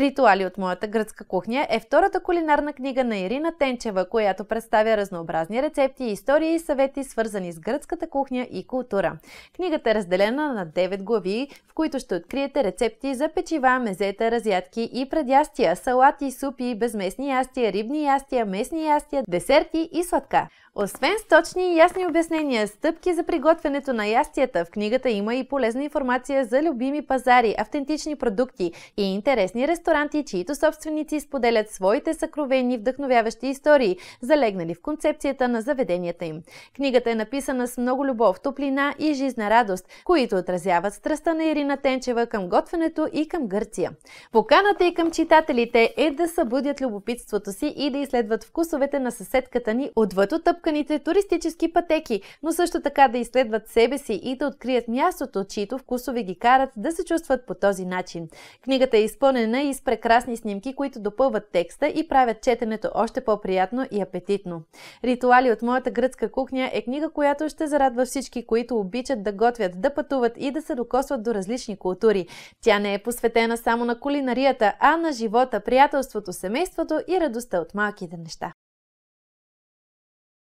Ритуали от моята гръцка кухня е втората кулинарна книга на Ирина Тенчева, която представя разнообразни рецепти, истории и съвети, свързани с гръцката кухня и култура. Книгата е разделена на 9 глави, в които ще откриете рецепти за печива, мезета, разядки и предястия, салати, супи, безместни ястия, рибни ястия, местни ястия, десерти и сладка. Освен с точни и ясни обяснения, стъпки за приготвянето на ястията, в книгата има и полезна информация за любими пазари, автентични продукти и интересни ресторани ресторанти, чието собственици споделят своите съкровени вдъхновяващи истории, залегнали в концепцията на заведенията им. Книгата е написана с много любов, топлина и жизна радост, които отразяват страстта на Ирина Тенчева към готвенето и към Гърция. Поканата и към читателите е да събудят любопитството си и да изследват вкусовете на съседката ни отвъд отъпканите туристически пътеки, но също така да изследват себе си и да открият мястото, чието вкусове ги карат да се чувстват по този начин. Книгата е изпълнена и с прекрасни снимки, които допълват текста и правят четенето още по-приятно и апетитно. Ритуали от моята гръцка кухня е книга, която ще зарадва всички, които обичат да готвят, да пътуват и да се докосват до различни култури. Тя не е посветена само на кулинарията, а на живота, приятелството, семейството и радостта от малките неща.